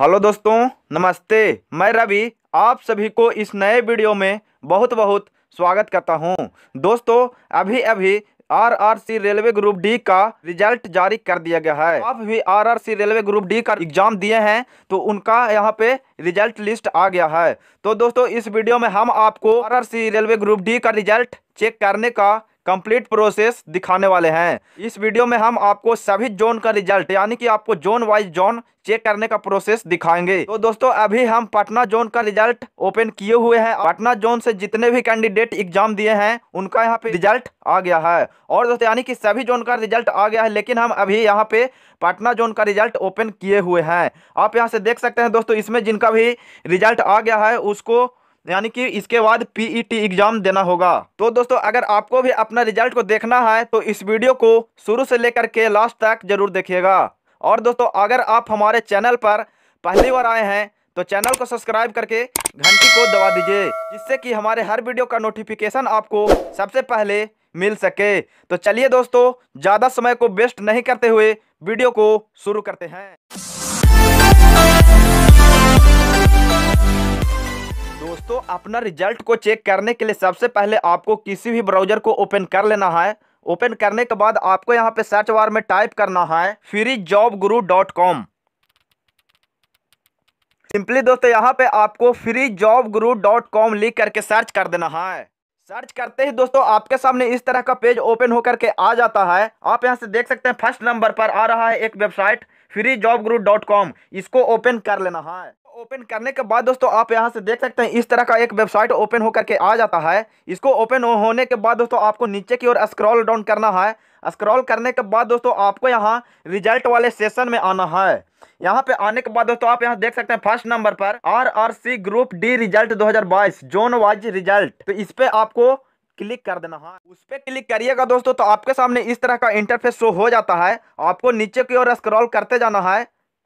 hello दोस्तों नमस्ते मैं रवि आप सभी को इस नए वीडियो में बहुत बहुत स्वागत करता हूं दोस्तों अभी अभी आरआरसी रेलवे ग्रुप डी का रिजल्ट जारी कर दिया गया है आप भी आरआरसी रेलवे ग्रुप डी का एग्जाम दिए हैं तो उनका यहां पे रिजल्ट लिस्ट आ गया है तो दोस्तों इस वीडियो में हम आपको आर रेलवे ग्रुप डी का रिजल्ट चेक करने का कंप्लीट प्रोसेस दिखाने वाले हैं इस वीडियो में हम आपको सभी जोन का रिजल्ट यानी कि आपको जोन वाइज जोन चेक करने का प्रोसेस दिखाएंगे तो दोस्तों अभी हम पटना जोन का रिजल्ट ओपन किए हुए हैं पटना जोन से जितने भी कैंडिडेट एग्जाम दिए हैं उनका यहाँ पे रिजल्ट आ गया है और दोस्तों यानी कि सभी जोन का रिजल्ट आ गया है लेकिन हम अभी यहाँ पे पटना जोन का रिजल्ट ओपन किए हुए हैं आप यहाँ से देख सकते हैं दोस्तों इसमें जिनका भी रिजल्ट आ गया है उसको यानी कि इसके बाद पीईटी एग्जाम e देना होगा तो दोस्तों अगर आपको भी अपना रिजल्ट को देखना है तो इस वीडियो को शुरू से लेकर के लास्ट तक जरूर देखिएगा और दोस्तों अगर आप हमारे चैनल पर पहली बार आए हैं तो चैनल को सब्सक्राइब करके घंटी को दबा दीजिए जिससे कि हमारे हर वीडियो का नोटिफिकेशन आपको सबसे पहले मिल सके तो चलिए दोस्तों ज़्यादा समय को वेस्ट नहीं करते हुए वीडियो को शुरू करते हैं अपना रिजल्ट को चेक करने के लिए सबसे पहले आपको किसी भी ब्राउजर को ओपन कर लेना है ओपन करने के बाद आपको यहाँ पे सर्च बार में टाइप करना है free job guru dot com simply दोस्तों यहाँ पे आपको free job guru dot com लिख करके सर्च कर देना है सर्च करते ही दोस्तों आपके सामने इस तरह का पेज ओपन होकर के आ जाता है आप यहाँ से देख सकते हैं फर्स्ट नंबर पर आ रहा है एक website free job guru dot com इसको ओपन कर लेना है ओपन करने के बाद दोस्तों आप यहां से देख सकते हैं इस तरह का एक वेबसाइट ओपन होकर के आ जाता है इसको ओपन होने के बाद दोस्तों आपको नीचे की ओर स्क्रॉल डाउन करना है स्क्रॉल करने के बाद दोस्तों आपको यहां रिजल्ट वाले सेशन में आना है यहां पे आने के बाद दोस्तों आप यहां देख सकते हैं फर्स्ट नंबर पर R R C group D result दो जोन वाइज रिजल्ट तो इस पर आपको क्लिक कर देना है उस पर क्लिक करिएगा दोस्तों तो आपके सामने इस तरह का इंटरफेस शो हो जाता है आपको नीचे की ओर स्क्रॉल करते जाना है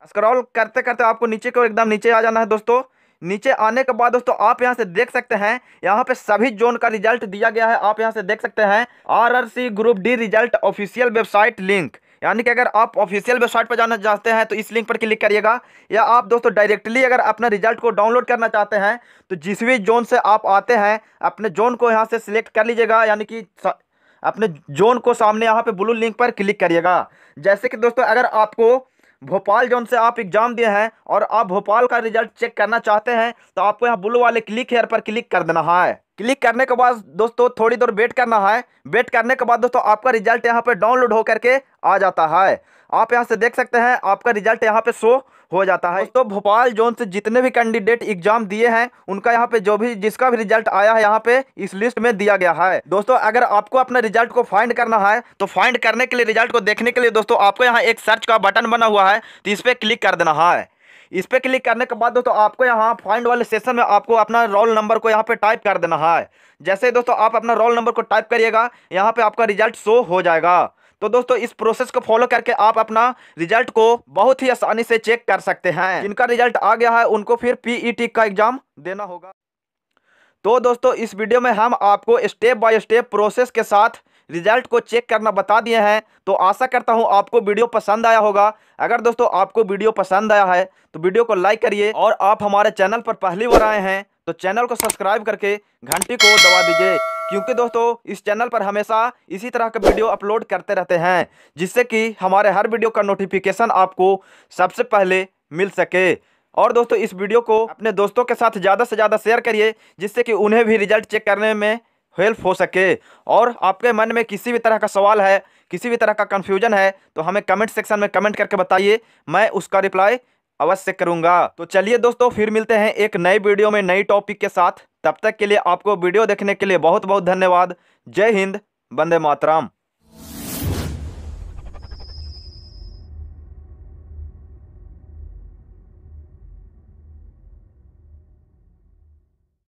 स्क्रॉल करते करते आपको नीचे को एकदम नीचे आ जाना है दोस्तों नीचे आने के बाद दोस्तों आप यहां से देख सकते हैं यहां पे सभी जोन का रिजल्ट दिया गया है आप यहां से देख सकते हैं RRC group D result official website link यानी कि अगर आप ऑफिशियल वेबसाइट पर जाना चाहते हैं तो इस लिंक पर क्लिक करिएगा या आप दोस्तों डायरेक्टली अगर अपना रिजल्ट को डाउनलोड करना चाहते हैं तो जिस भी जोन से आप आते हैं अपने जोन को यहाँ से सिलेक्ट कर लीजिएगा यानी कि अपने जोन को सामने यहाँ पे ब्लू लिंक पर क्लिक करिएगा जैसे कि दोस्तों अगर आपको भोपाल जोन से आप एग्जाम दिए हैं और आप भोपाल का रिजल्ट चेक करना चाहते हैं तो आपको यहाँ ब्लू वाले क्लिक हेयर पर क्लिक कर देना है क्लिक करने के बाद दोस्तों थोड़ी देर वेट करना है वेट करने के बाद दोस्तों आपका रिजल्ट यहाँ पर डाउनलोड होकर के आ जाता है आप यहाँ से देख सकते हैं आपका रिजल्ट यहाँ पे शो हो जाता है तो भोपाल जोन से जितने भी कैंडिडेट एग्जाम दिए हैं उनका यहाँ पे जो भी जिसका भी रिजल्ट आया है यहाँ पे इस लिस्ट में दिया गया है दोस्तों अगर आपको अपने रिजल्ट को फाइंड करना है तो फाइंड करने के लिए रिजल्ट को देखने के लिए दोस्तों आपको यहाँ एक सर्च का बटन बना हुआ है तो इस पर क्लिक कर देना है इस पर क्लिक करने के बाद दोस्तों आपको यहाँ फाइंड वाले सेशन में आपको अपना रोल नंबर को यहाँ पे टाइप कर देना है जैसे दोस्तों आप अपना रोल नंबर को टाइप करिएगा यहाँ पे आपका रिजल्ट शो हो जाएगा तो दोस्तों इस प्रोसेस को फॉलो करके आप अपना रिजल्ट को बहुत ही आसानी से चेक कर सकते हैं जिनका रिजल्ट आ गया है उनको फिर पीई e का एग्जाम देना होगा तो दोस्तों इस वीडियो में हम आपको स्टेप बाय स्टेप प्रोसेस के साथ रिजल्ट को चेक करना बता दिए हैं तो आशा करता हूं आपको वीडियो पसंद आया होगा अगर दोस्तों आपको वीडियो पसंद आया है तो वीडियो को लाइक करिए और आप हमारे चैनल पर पहली बार आए हैं तो चैनल को सब्सक्राइब करके घंटी को दबा दीजिए क्योंकि दोस्तों इस चैनल पर हमेशा इसी तरह के वीडियो अपलोड करते रहते हैं जिससे कि हमारे हर वीडियो का नोटिफिकेशन आपको सबसे पहले मिल सके और दोस्तों इस वीडियो को अपने दोस्तों के साथ ज़्यादा से ज़्यादा शेयर करिए जिससे कि उन्हें भी रिजल्ट चेक करने में हेल्प हो सके और आपके मन में किसी भी तरह का सवाल है किसी भी तरह का कन्फ्यूजन है तो हमें कमेंट सेक्शन में कमेंट करके बताइए मैं उसका रिप्लाई अवश्य करूंगा तो चलिए दोस्तों फिर मिलते हैं एक नए वीडियो में नई टॉपिक के साथ तब तक के लिए आपको वीडियो देखने के लिए बहुत बहुत धन्यवाद जय हिंद वंदे मातराम